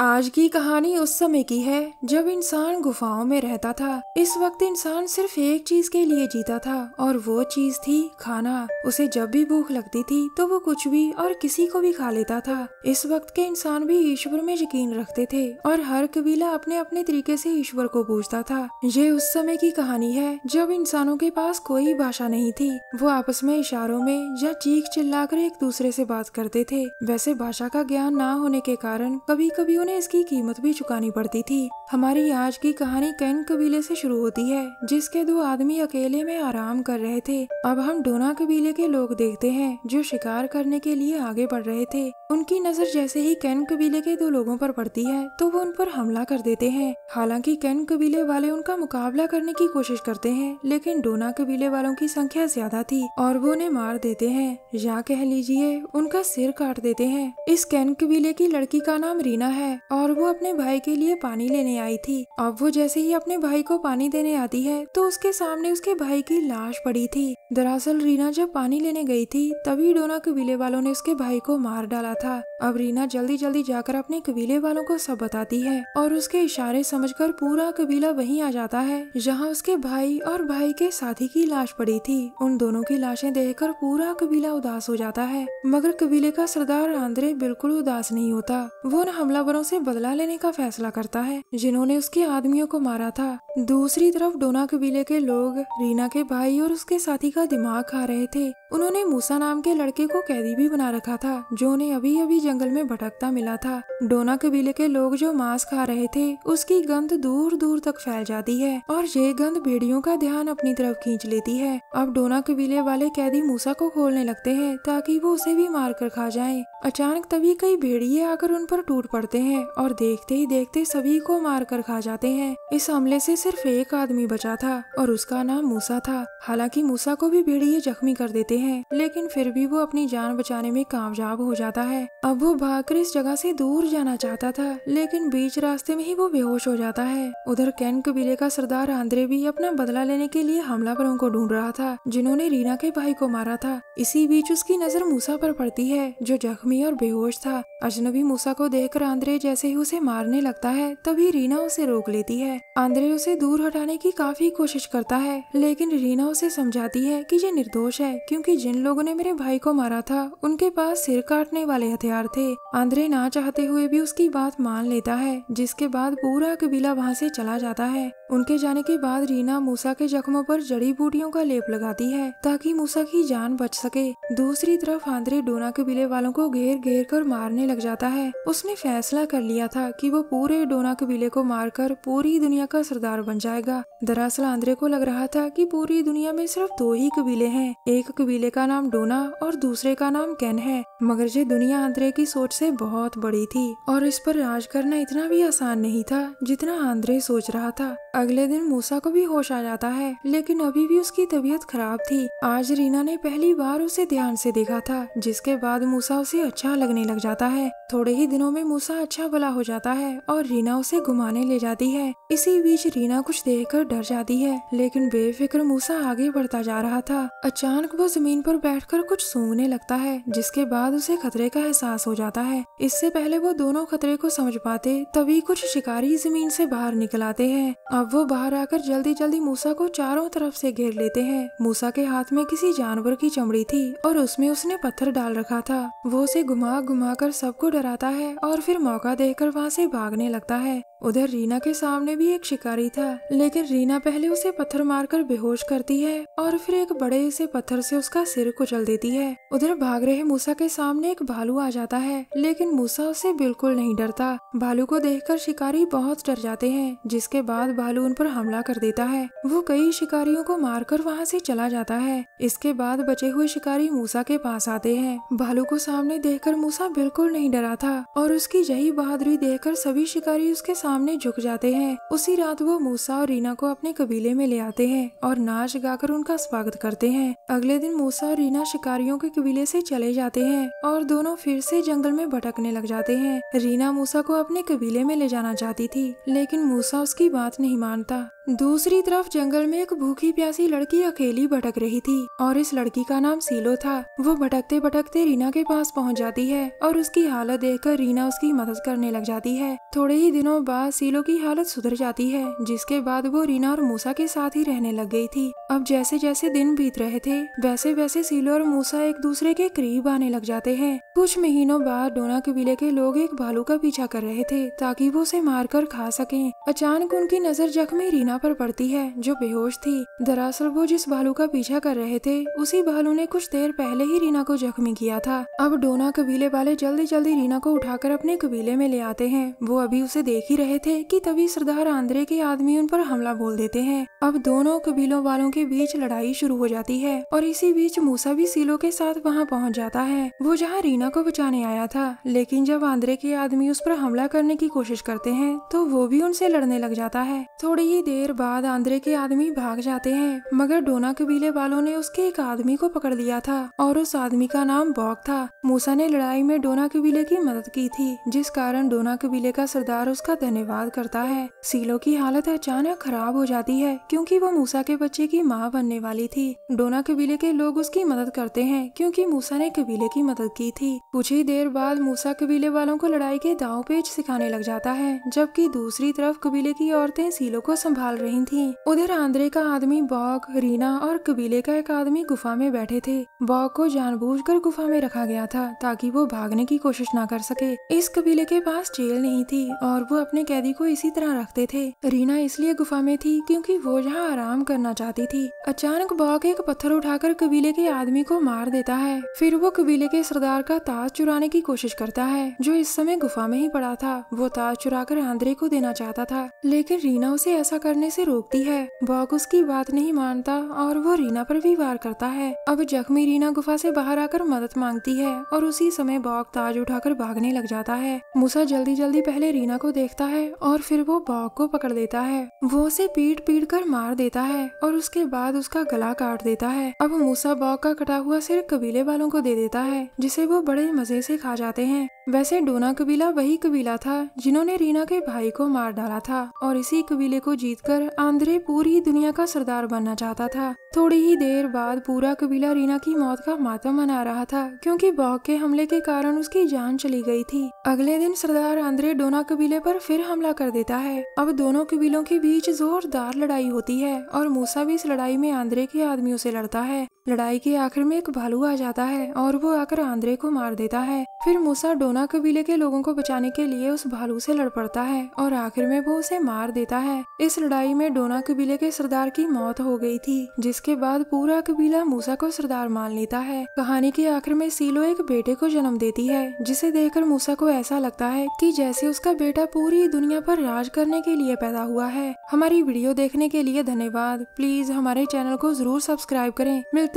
आज की कहानी उस समय की है जब इंसान गुफाओं में रहता था इस वक्त इंसान सिर्फ एक चीज के लिए जीता था और वो चीज थी खाना उसे जब भी भूख लगती थी तो वो कुछ भी और किसी को भी खा लेता था इस वक्त के इंसान भी ईश्वर में यकीन रखते थे और हर कबीला अपने अपने तरीके से ईश्वर को पूछता था ये उस समय की कहानी है जब इंसानों के पास कोई भाषा नहीं थी वो आपस में इशारों में या चीख चिल्ला एक दूसरे से बात करते थे वैसे भाषा का ज्ञान न होने के कारण कभी कभी उन्हें इसकी कीमत भी चुकानी पड़ती थी हमारी आज की कहानी कैन कबीले से शुरू होती है जिसके दो आदमी अकेले में आराम कर रहे थे अब हम डोना कबीले के लोग देखते हैं जो शिकार करने के लिए आगे बढ़ रहे थे उनकी नजर जैसे ही कैन कबीले के दो लोगों पर पड़ती है तो वो उन पर हमला कर देते हैं हालांकि कैन कबीले वाले उनका मुकाबला करने की कोशिश करते हैं लेकिन डोना कबीले वालों की संख्या ज्यादा थी और वो उन्हें मार देते हैं या कह लीजिए उनका सिर काट देते हैं इस कैन कबीले की लड़की का नाम रीना है और वो अपने भाई के लिए पानी लेने आई थी अब वो जैसे ही अपने भाई को पानी देने आती है तो उसके सामने उसके भाई की लाश पड़ी थी दरअसल रीना जब पानी लेने गई थी तभी डोना कबीले वालों ने उसके भाई को मार डाला था अब रीना जल्दी जल्दी जाकर अपने कबीले वालों को सब बताती है और उसके इशारे समझकर पूरा कबीला वहीं आ जाता है जहाँ उसके भाई और भाई के साथी की लाश पड़ी थी उन दोनों की लाशें देखकर पूरा कबीला उदास हो जाता है मगर कबीले का सरदार आंद्रे बिल्कुल उदास नहीं होता वो उन हमलावरों से बदला लेने का फैसला करता है जिन्होंने उसके आदमियों को मारा था दूसरी तरफ डोना कबीले के लोग रीना के भाई और उसके साथी का दिमाग खा रहे थे उन्होंने मूसा नाम के लड़के को कैदी भी बना रखा था जो उन्हें अभी अभी जंगल में भटकता मिला था डोना कबीले के लोग जो मांस खा रहे थे उसकी गंध दूर दूर तक फैल जाती है और ये गंध भेड़ियों का ध्यान अपनी तरफ खींच लेती है अब डोना कबीले वाले कैदी मूसा को खोलने लगते है ताकि वो उसे भी मार कर खा जाए अचानक तभी कई भेड़िए आकर उन पर टूट पड़ते हैं और देखते ही देखते सभी को मार कर खा जाते हैं इस हमले से सिर्फ एक आदमी बचा था और उसका नाम मूसा था हालांकि मूसा को भी भेड़िए जख्मी कर देते हैं लेकिन फिर भी वो अपनी जान बचाने में कामयाब हो जाता है अब वो भागकर इस जगह से दूर जाना चाहता था लेकिन बीच रास्ते में ही वो बेहोश हो जाता है उधर कैन कबीले का सरदार आंद्रे भी अपना बदला लेने के लिए हमलावरों को ढूंढ रहा था जिन्होंने रीना के भाई को मारा था इसी बीच उसकी नजर मूसा पर पड़ती है जो जख्मी और बेहोश था अजनबी मूसा को देखकर आंद्रे जैसे ही उसे मारने लगता है तभी रीना उसे रोक लेती है आंद्रे उसे दूर हटाने की काफी कोशिश करता है लेकिन रीना उसे समझाती है कि ये निर्दोष है क्योंकि जिन लोगों ने मेरे भाई को मारा था उनके पास सिर काटने वाले हथियार थे आंद्रे ना चाहते हुए भी उसकी बात मान लेता है जिसके बाद पूरा कबीला वहाँ से चला जाता है उनके जाने के बाद रीना मूसा के जख्मों पर जड़ी बूटियों का लेप लगाती है ताकि मूसा की जान बच सके दूसरी तरफ आंद्रे डोना कबीले वालों को घेर घेर कर मारने लग जाता है उसने फैसला कर लिया था कि वो पूरे डोना कबीले को मारकर पूरी दुनिया का सरदार शिकार बन जाएगा दरअसल आंद्रे को लग रहा था कि पूरी दुनिया में सिर्फ दो ही कबीले हैं एक कबीले का नाम डोना और दूसरे का नाम कैन है मगर ये दुनिया आंद्रे की सोच से बहुत बड़ी थी और इस पर राज करना इतना भी आसान नहीं था जितना आंद्रे सोच रहा था अगले दिन मूसा को भी होश आ जाता है लेकिन अभी भी उसकी तबीयत खराब थी आज रीना ने पहली बार उसे ध्यान से देखा था जिसके बाद मूसा उसे अच्छा लगने लग जाता है थोड़े ही दिनों में मूसा अच्छा भला हो जाता है और रीना उसे घुमाने ले जाती है इसी बीच रीना मीना कुछ देखकर डर जाती है लेकिन बेफिक्र मूसा आगे बढ़ता जा रहा था अचानक वो जमीन पर बैठकर कुछ सूंघने लगता है जिसके बाद उसे खतरे का एहसास हो जाता है इससे पहले वो दोनों खतरे को समझ पाते तभी कुछ शिकारी जमीन से बाहर निकल आते हैं अब वो बाहर आकर जल्दी जल्दी मूसा को चारों तरफ से घेर लेते हैं मूसा के हाथ में किसी जानवर की चमड़ी थी और उसमें उसने पत्थर डाल रखा था वो उसे घुमा घुमा कर सबको डराता है और फिर मौका देकर वहाँ से भागने लगता है उधर रीना के सामने भी एक शिकारी था लेकिन रीना पहले उसे पत्थर मारकर बेहोश करती है और फिर एक बड़े से पत्थर से उसका सिर कुचल देती है उधर भाग रहे मूसा के सामने एक भालू आ जाता है लेकिन मूसा उसे बिल्कुल नहीं डरता भालू को देखकर शिकारी बहुत डर जाते हैं जिसके बाद भालू उन पर हमला कर देता है वो कई शिकारियों को मारकर वहाँ से चला जाता है इसके बाद बचे हुए शिकारी मूसा के पास आते हैं भालू को सामने कर मूसा बिल्कुल नहीं डरा था और उसकी यही बहादुरी कर सभी शिकारी उसके सामने झुक जाते हैं उसी रात वो मूसा और रीना को अपने कबीले में ले आते हैं और नाच गाकर उनका स्वागत करते हैं अगले दिन मूसा और रीना शिकारियों के कबीले से चले जाते हैं और दोनों फिर से जंगल में भटकने लग जाते हैं रीना मूसा को अपने कबीले में ले जाना चाहती थी लेकिन मूसा उसकी बात नहीं मानता दूसरी तरफ जंगल में एक भूखी प्यासी लड़की अकेली भटक रही थी और इस लड़की का नाम सीलो था वो भटकते भटकते रीना के पास पहुंच जाती है और उसकी हालत देखकर रीना उसकी मदद करने लग जाती है थोड़े ही दिनों बाद सीलो की हालत सुधर जाती है जिसके बाद वो रीना और मूसा के साथ ही रहने लग गई थी अब जैसे जैसे दिन बीत रहे थे वैसे वैसे सीलो और मूसा एक दूसरे के करीब आने लग जाते हैं कुछ महीनों बाद डोना कबीले के लोग एक भालू का पीछा कर रहे थे ताकि वो उसे कर खा सके अचानक उनकी नजर जख्मी रीना जगह पर पड़ती है जो बेहोश थी दरअसल वो जिस भालू का पीछा कर रहे थे उसी भालू ने कुछ देर पहले ही रीना को जख्मी किया था अब डोना कबीले वाले जल्दी जल्दी रीना को उठाकर अपने कबीले में ले आते हैं वो अभी उसे देख ही रहे थे कि तभी सरदार आंद्रे के आदमी उन पर हमला बोल देते हैं अब दोनों कबीलों वालों के बीच लड़ाई शुरू हो जाती है और इसी बीच मूसा भी सीलो के साथ वहाँ पहुँच जाता है वो जहाँ रीना को बचाने आया था लेकिन जब आंद्रे के आदमी उस पर हमला करने की कोशिश करते हैं तो वो भी उनसे लड़ने लग जाता है थोड़ी ही देर देर बाद आंद्रे के आदमी भाग जाते हैं मगर डोना कबीले वालों ने उसके एक आदमी को पकड़ लिया था और उस आदमी का नाम बॉक था मूसा ने लड़ाई में डोना कबीले की मदद की थी जिस कारण डोना कबीले का सरदार उसका धन्यवाद करता है सीलो की हालत अचानक खराब हो जाती है क्योंकि वो मूसा के बच्चे की माँ बनने वाली थी डोना कबीले के लोग उसकी मदद करते हैं क्योंकि मूसा ने कबीले की मदद की थी कुछ ही देर बाद मूसा कबीले वालों को लड़ाई के दाव पेच सिखाने लग जाता है जबकि दूसरी तरफ कबीले की औरतें सीलो को संभाल निकाल रही थी उधर आंद्रे का आदमी बॉक रीना और कबीले का एक आदमी गुफा में बैठे थे बॉक को जानबूझकर गुफा में रखा गया था ताकि वो भागने की कोशिश ना कर सके इस कबीले के पास जेल नहीं थी और वो अपने कैदी को इसी तरह रखते थे रीना इसलिए गुफा में थी क्योंकि वो यहाँ आराम करना चाहती थी अचानक बॉक एक पत्थर उठाकर कबीले के आदमी को मार देता है फिर वो कबीले के सरदार का ताज चुराने की कोशिश करता है जो इस समय गुफा में ही पड़ा था वो ताज चुरा आंद्रे को देना चाहता था लेकिन रीना उसे ऐसा करने से रोकती है बॉक उसकी बात नहीं मानता और वो रीना पर भी वार करता है अब जख्मी रीना गुफा से बाहर आकर मदद मांगती है और उसी समय बॉक ताज उठाकर भागने लग जाता है मूसा जल्दी जल्दी पहले रीना को देखता है और फिर वो बॉक को पकड़ देता है वो उसे पीट पीट कर मार देता है और उसके बाद उसका गला काट देता है अब मूसा बॉक का कटा हुआ सिर कबीले वालों को दे देता है जिसे वो बड़े मजे से खा जाते हैं वैसे डोना कबीला वही कबीला था जिन्होंने रीना के भाई को मार डाला था और इसी कबीले को जीत देखकर आंद्रे पूरी दुनिया का सरदार बनना चाहता था थोड़ी ही देर बाद पूरा कबीला रीना की मौत का मातम मना रहा था क्योंकि बॉक के हमले के कारण उसकी जान चली गई थी अगले दिन सरदार आंद्रे डोना कबीले पर फिर हमला कर देता है अब दोनों कबीलों के बीच जोरदार लड़ाई होती है और मूसा भी इस लड़ाई में आंद्रे के आदमियों से लड़ता है लड़ाई के आखिर में एक भालू आ जाता है और वो आकर आंद्रे को मार देता है फिर मूसा डोना कबीले के लोगों को बचाने के लिए उस भालू से लड़ पड़ता है और आखिर में वो उसे मार देता है इस लड़ाई में डोना कबीले के सरदार की मौत हो गई थी जिसके बाद पूरा कबीला मूसा को सरदार मान लेता है कहानी के आखिर में सीलो एक बेटे को जन्म देती है जिसे देखकर मूसा को ऐसा लगता है की जैसे उसका बेटा पूरी दुनिया पर राज करने के लिए पैदा हुआ है हमारी वीडियो देखने के लिए धन्यवाद प्लीज हमारे चैनल को जरूर सब्सक्राइब करें मिलते